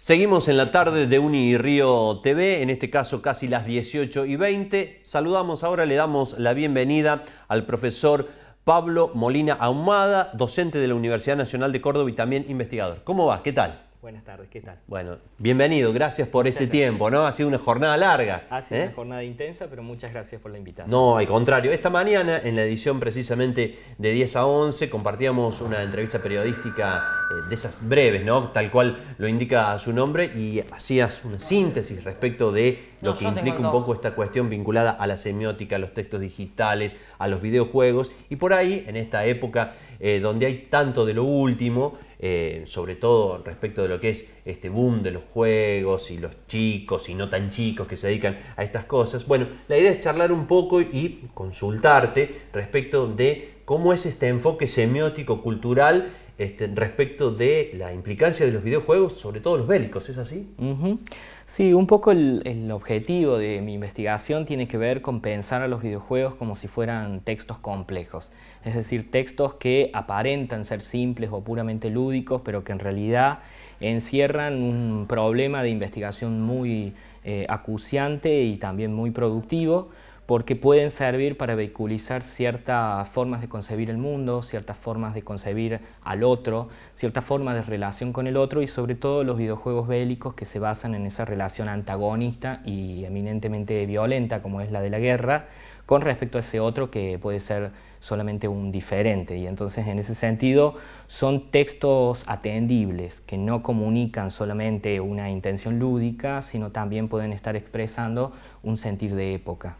Seguimos en la tarde de Uni Río TV, en este caso casi las 18 y 20. Saludamos ahora, le damos la bienvenida al profesor Pablo Molina Ahumada, docente de la Universidad Nacional de Córdoba y también investigador. ¿Cómo va? ¿Qué tal? Buenas tardes, ¿qué tal? Bueno, bienvenido, gracias por este tiempo, ¿no? Ha sido una jornada larga. Ha sido ¿eh? una jornada intensa, pero muchas gracias por la invitación. No, al contrario. Esta mañana, en la edición precisamente de 10 a 11, compartíamos una entrevista periodística eh, de esas breves, ¿no? Tal cual lo indica su nombre, y hacías una síntesis respecto de lo que implica un poco esta cuestión vinculada a la semiótica, a los textos digitales, a los videojuegos, y por ahí, en esta época eh, donde hay tanto de lo último, eh, sobre todo respecto de lo que es este boom de los juegos y los chicos y no tan chicos que se dedican a estas cosas. Bueno, la idea es charlar un poco y consultarte respecto de cómo es este enfoque semiótico cultural este, respecto de la implicancia de los videojuegos, sobre todo los bélicos, ¿es así? Sí, un poco el, objetivo de mi investigación tiene que ver con pensar a los videojuegos como si fueran textos complejos, es decir, textos que aparentan ser simples o puramente lúdicos, pero que en realidad encierran un problema de investigación muy eh, acuciante y también muy productivo, porque pueden servir para vehiculizar ciertas formas de concebir el mundo, ciertas formas de concebir al otro, ciertas formas de relación con el otro y sobre todo los videojuegos bélicos que se basan en esa relación antagonista y eminentemente violenta como es la de la guerra con respecto a ese otro que puede ser solamente un diferente. Y entonces en ese sentido son textos atendibles que no comunican solamente una intención lúdica, sino también pueden estar expresando un sentir de época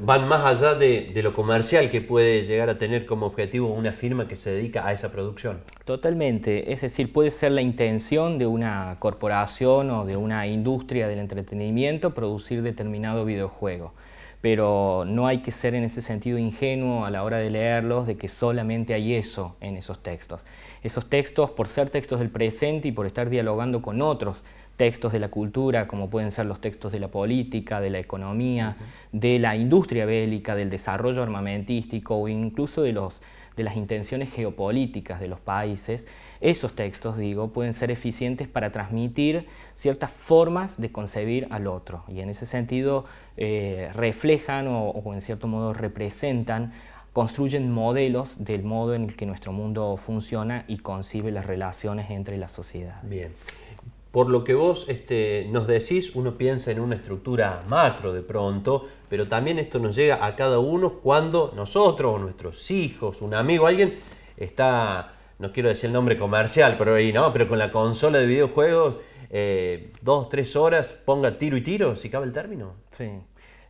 van más allá de, lo comercial que puede llegar a tener como objetivo una firma que se dedica a esa producción. Totalmente, es decir, puede ser la intención de una corporación o de una industria del entretenimiento producir determinado videojuego, pero no hay que ser en ese sentido ingenuo a la hora de leerlos de que solamente hay eso en esos textos. Esos textos, por ser textos del presente y por estar dialogando con otros textos de la cultura, como pueden ser los textos de la política, de la economía, de la industria bélica, del desarrollo armamentístico o incluso de, los, de las intenciones geopolíticas de los países, esos textos, digo, pueden ser eficientes para transmitir ciertas formas de concebir al otro. Y en ese sentido eh, reflejan o, o en cierto modo representan construyen modelos del modo en el que nuestro mundo funciona y concibe las relaciones entre la sociedad. Bien. Por lo que vos este, nos decís, uno piensa en una estructura macro de pronto, pero también esto nos llega a cada uno cuando nosotros nuestros hijos, un amigo, alguien está, no quiero decir el nombre comercial, pero ahí no, pero con la consola de videojuegos, eh, dos, tres horas, ponga tiro y tiro, si cabe el término. Sí,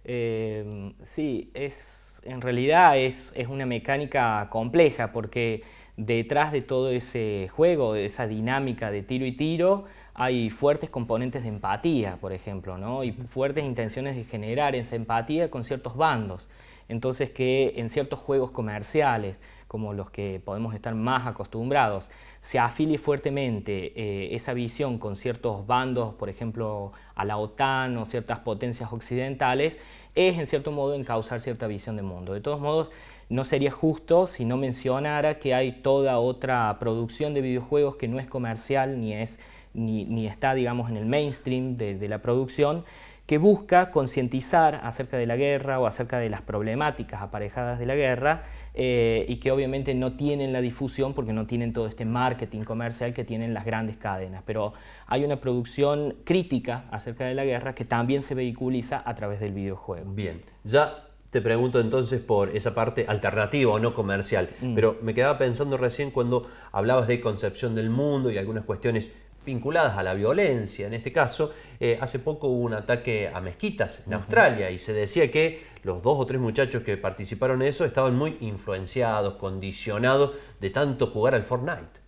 eh, sí, es, en realidad es una mecánica compleja porque detrás de todo ese juego, de esa dinámica de tiro y tiro, hay fuertes componentes de empatía, por ejemplo, y fuertes intenciones de generar esa empatía con ciertos bandos. Entonces que en ciertos juegos comerciales, como los que podemos estar más acostumbrados, se afilie fuertemente eh, esa visión con ciertos bandos, por ejemplo, a la OTAN o ciertas potencias occidentales, es en cierto modo encauzar cierta visión de mundo. De todos modos, no sería justo si no mencionara que hay toda otra producción de videojuegos que no es comercial ni es ni, está, digamos, en el mainstream de, la producción, que busca concientizar acerca de la guerra o acerca de las problemáticas aparejadas de la guerra eh, y que obviamente no tienen la difusión porque no tienen todo este marketing comercial que tienen las grandes cadenas. Pero hay una producción crítica acerca de la guerra que también se vehiculiza a través del videojuego. Bien, ya te pregunto entonces por esa parte alternativa o no comercial, mm. pero me quedaba pensando recién cuando hablabas de concepción del mundo y algunas cuestiones vinculadas a la violencia, en este caso. Eh, hace poco hubo un ataque a mezquitas en Australia y se decía que los dos o tres muchachos que participaron en eso estaban muy influenciados, condicionados de tanto jugar al Fortnite.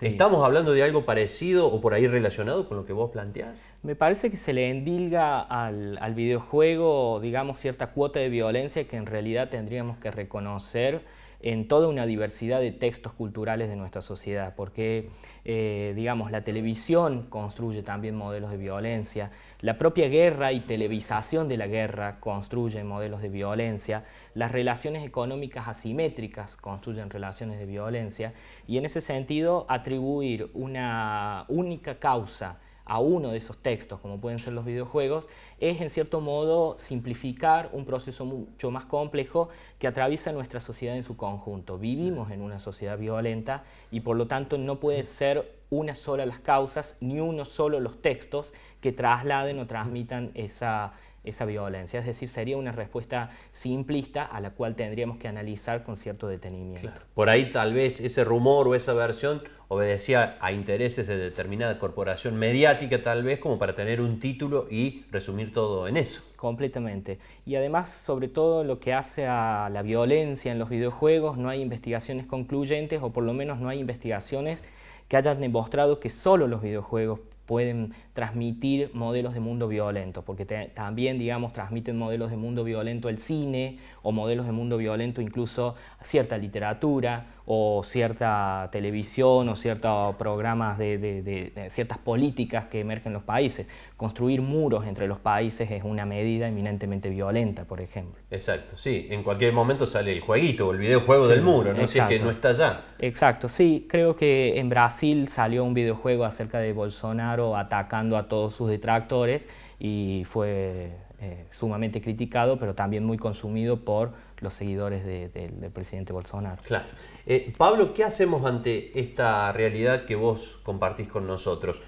¿Estamos hablando de algo parecido o por ahí relacionado con lo que vos planteás? Me parece que se le endilga al, al videojuego, digamos, cierta cuota de violencia que en realidad tendríamos que reconocer en toda una diversidad de textos culturales de nuestra sociedad, porque eh, digamos, la televisión construye también modelos de violencia, la propia guerra y televisación de la guerra construyen modelos de violencia, las relaciones económicas asimétricas construyen relaciones de violencia, y en ese sentido atribuir una única causa a uno de esos textos, como pueden ser los videojuegos, es en cierto modo simplificar un proceso mucho más complejo que atraviesa nuestra sociedad en su conjunto. Vivimos en una sociedad violenta y por lo tanto no puede ser una sola las causas ni uno solo los textos que trasladen o transmitan esa, esa violencia. Es decir, sería una respuesta simplista a la cual tendríamos que analizar con cierto detenimiento. Por ahí tal vez ese rumor o esa versión obedecía a intereses de determinada corporación mediática tal vez como para tener un título y resumir todo en eso. Completamente. Y además, sobre todo lo que hace a la violencia en los videojuegos, no hay investigaciones concluyentes o por lo menos no hay investigaciones que hayan demostrado que solo los videojuegos pueden transmitir modelos de mundo violento, porque también, digamos, transmiten modelos de mundo violento el cine o modelos de mundo violento incluso cierta literatura o cierta televisión o ciertos programas de, ciertas políticas que emergen en los países. Construir muros entre los países es una medida eminentemente violenta, por ejemplo. Exacto, sí. En cualquier momento sale el jueguito, o el videojuego del muro, ¿no? Si es que no está allá. Exacto, sí. Creo que en Brasil salió un videojuego acerca de Bolsonaro atacando a todos sus detractores y fue eh, sumamente criticado, pero también muy consumido por los seguidores del presidente Bolsonaro. Claro. Eh, Pablo, ¿qué hacemos ante esta realidad que vos compartís con nosotros?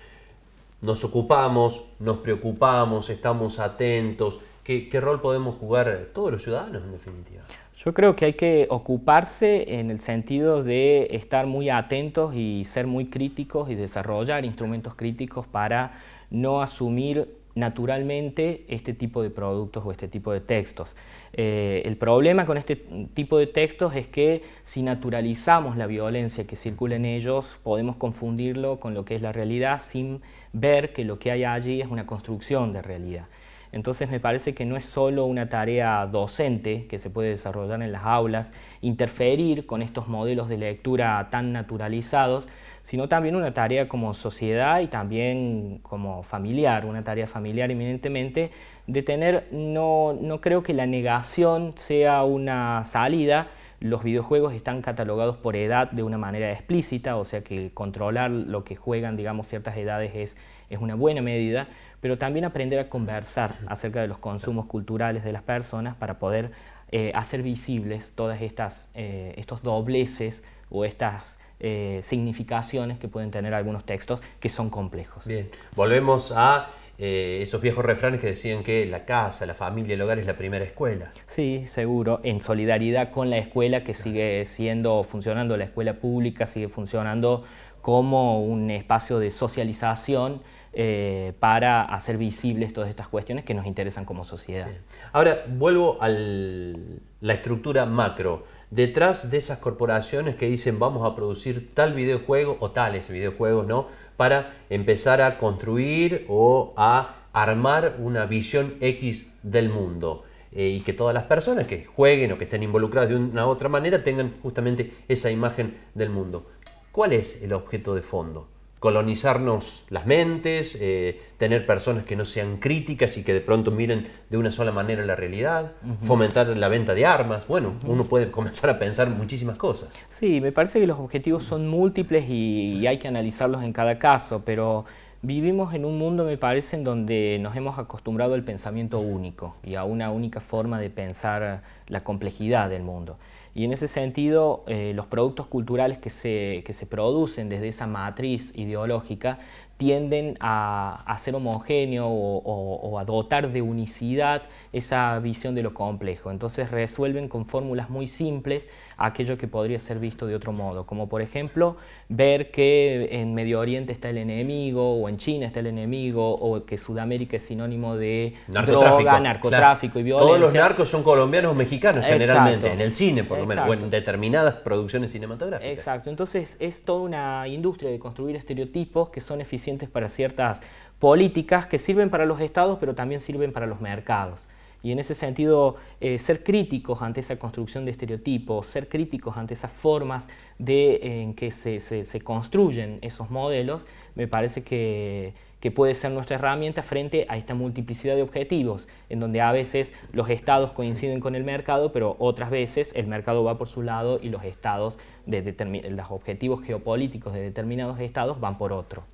Nos ocupamos, nos preocupamos, estamos atentos. qué rol podemos jugar todos los ciudadanos en definitiva? Yo creo que hay que ocuparse en el sentido de estar muy atentos y ser muy críticos y desarrollar instrumentos críticos para no asumir naturalmente este tipo de productos o este tipo de textos. Eh, el problema con este tipo de textos es que si naturalizamos la violencia que circula en ellos, podemos confundirlo con lo que es la realidad sin ver que lo que hay allí es una construcción de realidad. Entonces me parece que no es solo una tarea docente que se puede desarrollar en las aulas, interferir con estos modelos de lectura tan naturalizados, sino también una tarea como sociedad y también como familiar, una tarea familiar eminentemente, de tener, no, creo que la negación sea una salida, los videojuegos están catalogados por edad de una manera explícita, o sea que controlar lo que juegan, digamos, ciertas edades es una buena medida, pero también aprender a conversar acerca de los consumos culturales de las personas para poder eh, hacer visibles todas estas eh, estos dobleces o estas eh, significaciones que pueden tener algunos textos que son complejos. Bien, volvemos a esos viejos refranes que decían que la casa, la familia, el hogar es la primera escuela. Sí, seguro, en solidaridad con la escuela que sigue siendo, funcionando, la escuela pública sigue funcionando como un espacio de socialización eh, para hacer visibles todas estas cuestiones que nos interesan como sociedad. Ahora vuelvo a la estructura macro. Detrás de esas corporaciones que dicen vamos a producir tal videojuego o tales videojuegos, ¿no? Para empezar a construir o a armar una visión X del mundo eh, y que todas las personas que jueguen o que estén involucradas de una u otra manera tengan justamente esa imagen del mundo. ¿Cuál es el objeto de fondo? colonizarnos las mentes, eh, tener personas que no sean críticas y que de pronto miren de una sola manera la realidad, fomentar la venta de armas. Bueno, uno puede comenzar a pensar muchísimas cosas. Sí, me parece que los objetivos son múltiples y hay que analizarlos en cada caso, pero vivimos en un mundo, me parece, en donde nos hemos acostumbrado al pensamiento único y a una única forma de pensar la complejidad del mundo. Y en ese sentido, eh, los productos culturales que se, que se producen desde esa matriz ideológica tienden a, a ser homogéneo o, a dotar de unicidad esa visión de lo complejo. Entonces resuelven con fórmulas muy simples aquello que podría ser visto de otro modo, como por ejemplo ver que en Medio Oriente está el enemigo, o en China está el enemigo, o que Sudamérica es sinónimo de narcotráfico, droga, narcotráfico y violencia. Todos los narcos son colombianos o mexicanos generalmente, en el cine por lo menos, o en determinadas producciones cinematográficas. Exacto, entonces es toda una industria de construir estereotipos que son eficientes para ciertas políticas que sirven para los estados, pero también sirven para los mercados. Y en ese sentido, eh, ser críticos ante esa construcción de estereotipos, ser críticos ante esas formas de, en que se construyen esos modelos, me parece que, que puede ser nuestra herramienta frente a esta multiplicidad de objetivos, en donde a veces los estados coinciden con el mercado, pero otras veces el mercado va por su lado y los estados de los objetivos geopolíticos de determinados estados van por otro.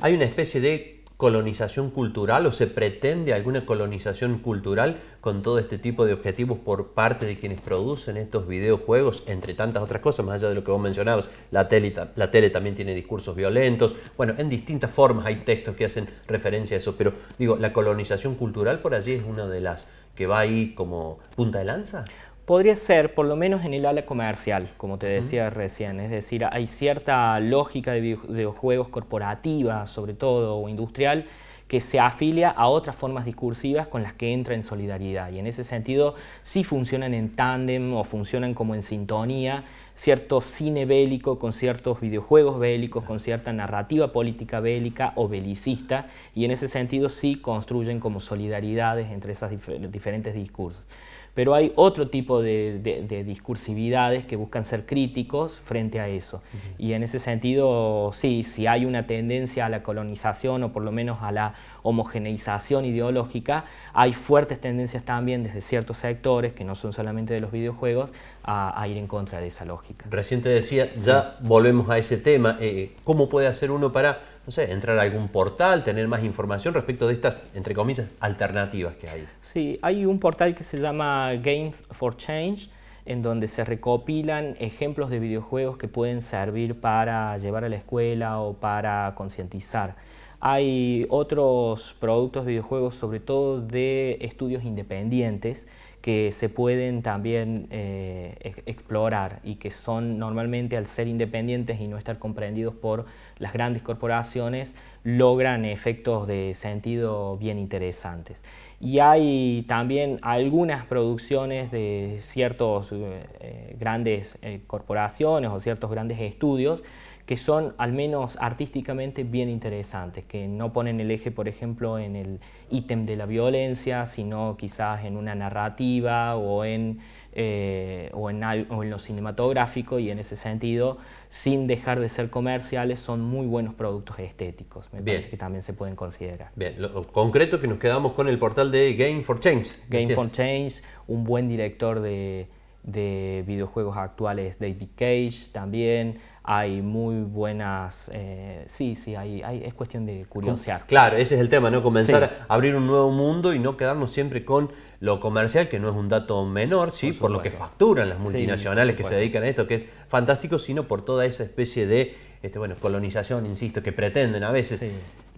Hay una especie de colonización cultural o se pretende alguna colonización cultural con todo este tipo de objetivos por parte de quienes producen estos videojuegos, entre tantas otras cosas, más allá de lo que vos mencionabas, la tele, la tele también tiene discursos violentos, bueno, en distintas formas hay textos que hacen referencia a eso, pero digo, la colonización cultural por allí es una de las que va ahí como punta de lanza podría ser por lo menos en el ala comercial, como te decía recién, es decir, hay cierta lógica de videojuegos corporativa, sobre todo, o industrial, que se afilia a otras formas discursivas con las que entra en solidaridad. Y en ese sentido sí funcionan en tándem o funcionan como en sintonía cierto cine bélico con ciertos videojuegos bélicos, con cierta narrativa política bélica o belicista, y en ese sentido sí construyen como solidaridades entre esos diferentes discursos. Pero hay otro tipo de, discursividades que buscan ser críticos frente a eso. Y en ese sentido, sí, si hay una tendencia a la colonización o por lo menos a la homogeneización ideológica, hay fuertes tendencias también desde ciertos sectores, que no son solamente de los videojuegos, a, ir en contra de esa lógica. Recién decía, ya volvemos a ese tema, eh, ¿cómo puede hacer uno para no sé, entrar a algún portal, tener más información respecto de estas, entre comillas, alternativas que hay. Sí, hay un portal que se llama Games for Change, en donde se recopilan ejemplos de videojuegos que pueden servir para llevar a la escuela o para concientizar. Hay otros productos, videojuegos, sobre todo de estudios independientes, que se pueden también eh, explorar y que son normalmente al ser independientes y no estar comprendidos por las grandes corporaciones logran efectos de sentido bien interesantes. Y hay también algunas producciones de ciertas eh, eh, grandes eh, corporaciones o ciertos grandes estudios que son al menos artísticamente bien interesantes, que no ponen el eje, por ejemplo, en el ítem de la violencia, sino quizás en una narrativa o en eh, o, en, en, lo cinematográfico y en ese sentido, sin dejar de ser comerciales, son muy buenos productos estéticos. Me parece que también se pueden considerar. Bien, lo, concreto que nos quedamos con el portal de Game for Change. Game for Change, un buen director de, videojuegos actuales, David Cage también hay muy buenas, eh, sí, sí, hay, es cuestión de curiosidad Claro, ese es el tema, ¿no? Comenzar a abrir un nuevo mundo y no quedarnos siempre con lo comercial, que no es un dato menor, ¿sí? por, lo que facturan las multinacionales que se dedican a esto, que es fantástico, sino por toda esa especie de este, bueno, colonización, insisto, que pretenden a veces.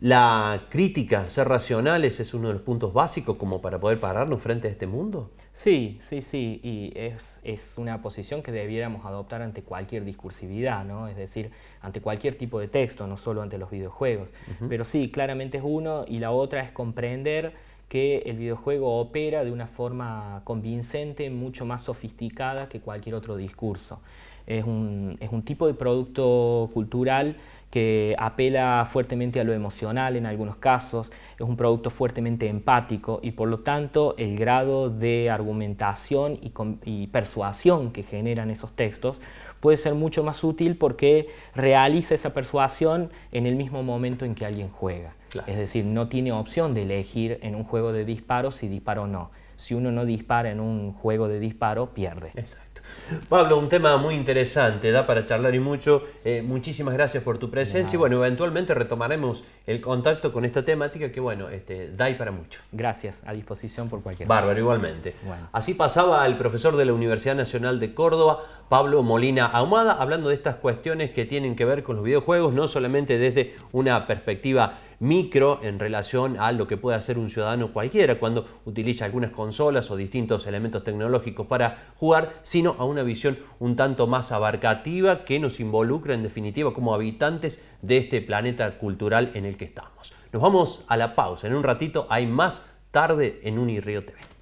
La crítica, ser racionales, es uno de los puntos básicos como para poder pararnos frente a este mundo. Sí, sí, sí, y es, una posición que debiéramos adoptar ante cualquier discursividad, ¿no? Es decir, ante cualquier tipo de texto, no solo ante los videojuegos. Pero sí, claramente es uno, y la otra es comprender que el videojuego opera de una forma convincente, mucho más sofisticada que cualquier otro discurso. Es un, tipo de producto cultural que apela fuertemente a lo emocional en algunos casos, es un producto fuertemente empático y por lo tanto el grado de argumentación y, y persuasión que generan esos textos puede ser mucho más útil porque realiza esa persuasión en el mismo momento en que alguien juega. Es decir, no tiene opción de elegir en un juego de disparo si disparo o no. Si uno no dispara en un juego de disparo, pierde. Pablo, un tema muy interesante, da para charlar y mucho. Eh, muchísimas gracias por tu presencia y bueno, eventualmente retomaremos el contacto con esta temática que bueno, este, da y para mucho. Gracias, a disposición por cualquier Bárbaro, igualmente. Así pasaba el profesor de la Universidad Nacional de Córdoba, Pablo Molina Ahumada, hablando de estas cuestiones que tienen que ver con los videojuegos, no solamente desde una perspectiva micro en relación a lo que puede hacer un ciudadano cualquiera cuando utiliza algunas consolas o distintos elementos tecnológicos para jugar, sino a una visión un tanto más abarcativa que nos involucra en definitiva como habitantes de este planeta cultural en el que estamos. Nos vamos a la pausa. En un ratito hay más tarde en Unirío TV.